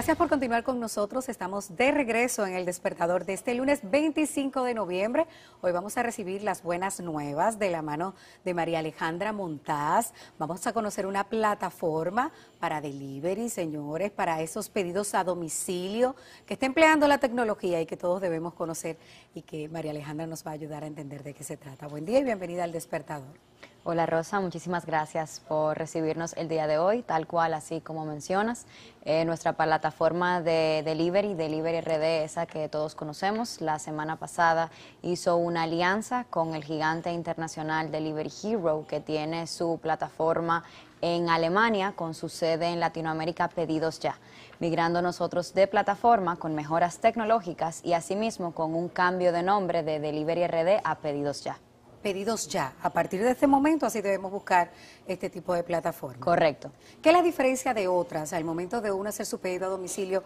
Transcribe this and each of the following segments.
Gracias por continuar con nosotros. Estamos de regreso en el despertador de este lunes 25 de noviembre. Hoy vamos a recibir las buenas nuevas de la mano de María Alejandra Montaz. Vamos a conocer una plataforma para delivery, señores, para esos pedidos a domicilio que está empleando la tecnología y que todos debemos conocer y que María Alejandra nos va a ayudar a entender de qué se trata. Buen día y bienvenida al despertador. Hola Rosa, muchísimas gracias por recibirnos el día de hoy, tal cual, así como mencionas. Eh, nuestra plataforma de delivery, Delivery RD, esa que todos conocemos, la semana pasada hizo una alianza con el gigante internacional Delivery Hero, que tiene su plataforma en Alemania con su sede en Latinoamérica Pedidos Ya, migrando nosotros de plataforma con mejoras tecnológicas y asimismo con un cambio de nombre de Delivery RD a Pedidos Ya pedidos ya. A partir de este momento así debemos buscar este tipo de plataforma. Correcto. ¿Qué es la diferencia de otras al momento de uno hacer su pedido a domicilio?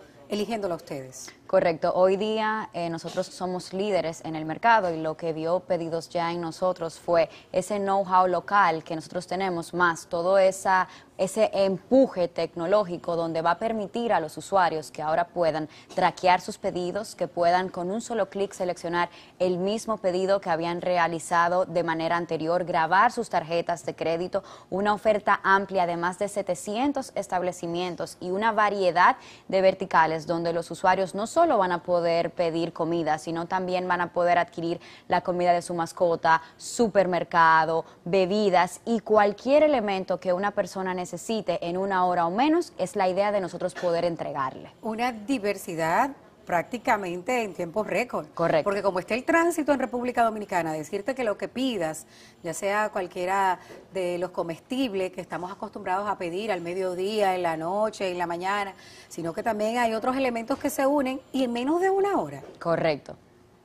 a ustedes. Correcto. Hoy día eh, nosotros somos líderes en el mercado y lo que vio Pedidos Ya en nosotros fue ese know-how local que nosotros tenemos, más todo ese empuje tecnológico donde va a permitir a los usuarios que ahora puedan traquear sus pedidos, que puedan con un solo clic seleccionar el mismo pedido que habían realizado de manera anterior, grabar sus tarjetas de crédito, una oferta amplia de más de 700 establecimientos y una variedad de verticales donde los usuarios no solo van a poder pedir comida, sino también van a poder adquirir la comida de su mascota, supermercado, bebidas y cualquier elemento que una persona necesite en una hora o menos es la idea de nosotros poder entregarle. Una diversidad prácticamente en tiempos récord. Correcto. Porque como está el tránsito en República Dominicana, decirte que lo que pidas, ya sea cualquiera de los comestibles que estamos acostumbrados a pedir al mediodía, en la noche, en la mañana, sino que también hay otros elementos que se unen y en menos de una hora. Correcto.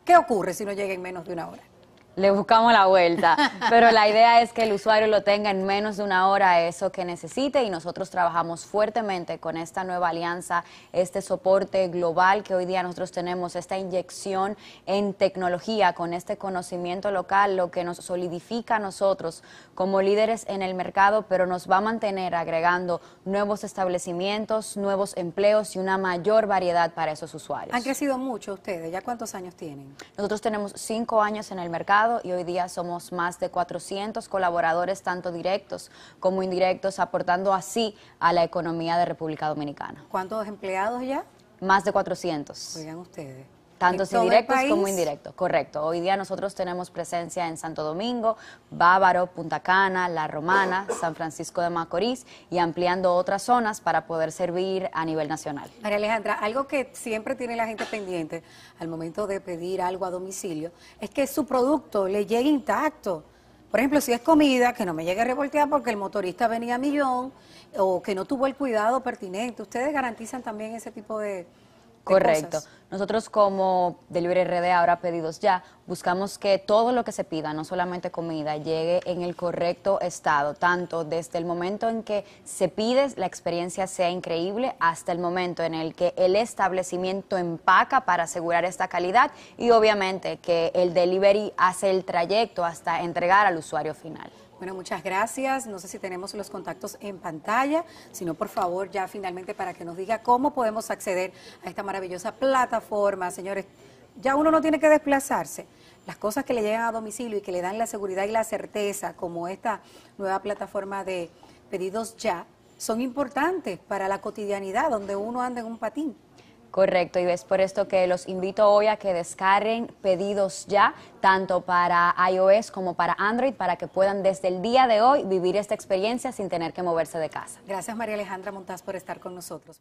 ¿Qué ocurre si no llega en menos de una hora? le buscamos la vuelta. Pero la idea es que el usuario lo tenga en menos de una hora eso que necesite y nosotros trabajamos fuertemente con esta nueva alianza, este soporte global que hoy día nosotros tenemos, esta inyección en tecnología con este conocimiento local, lo que nos solidifica a nosotros como líderes en el mercado, pero nos va a mantener agregando nuevos establecimientos, nuevos empleos y una mayor variedad para esos usuarios. Han crecido mucho ustedes, ¿ya cuántos años tienen? Nosotros tenemos cinco años en el mercado y hoy día somos más de 400 colaboradores, tanto directos como indirectos, aportando así a la economía de República Dominicana. ¿Cuántos empleados ya? Más de 400. Oigan ustedes. Tanto directos como indirectos, correcto. Hoy día nosotros tenemos presencia en Santo Domingo, Bávaro, Punta Cana, La Romana, San Francisco de Macorís y ampliando otras zonas para poder servir a nivel nacional. María Alejandra, algo que siempre tiene la gente pendiente al momento de pedir algo a domicilio es que su producto le llegue intacto. Por ejemplo, si es comida, que no me llegue revolteada porque el motorista venía a millón o que no tuvo el cuidado pertinente. ¿Ustedes garantizan también ese tipo de, Correcto. Nosotros como Delivery RD, ahora pedidos ya, buscamos que todo lo que se pida, no solamente comida, llegue en el correcto estado, tanto desde el momento en que se pide, la experiencia sea increíble, hasta el momento en el que el establecimiento empaca para asegurar esta calidad y obviamente que el delivery hace el trayecto hasta entregar al usuario final. Bueno, muchas gracias. No sé si tenemos los contactos en pantalla, sino por favor ya finalmente para que nos diga cómo podemos acceder a esta maravillosa plataforma. Señores, ya uno no tiene que desplazarse. Las cosas que le llegan a domicilio y que le dan la seguridad y la certeza, como esta nueva plataforma de pedidos ya, son importantes para la cotidianidad, donde uno anda en un patín. Correcto, y es por esto que los invito hoy a que descarguen pedidos ya, tanto para iOS como para Android, para que puedan desde el día de hoy vivir esta experiencia sin tener que moverse de casa. Gracias María Alejandra Montaz por estar con nosotros.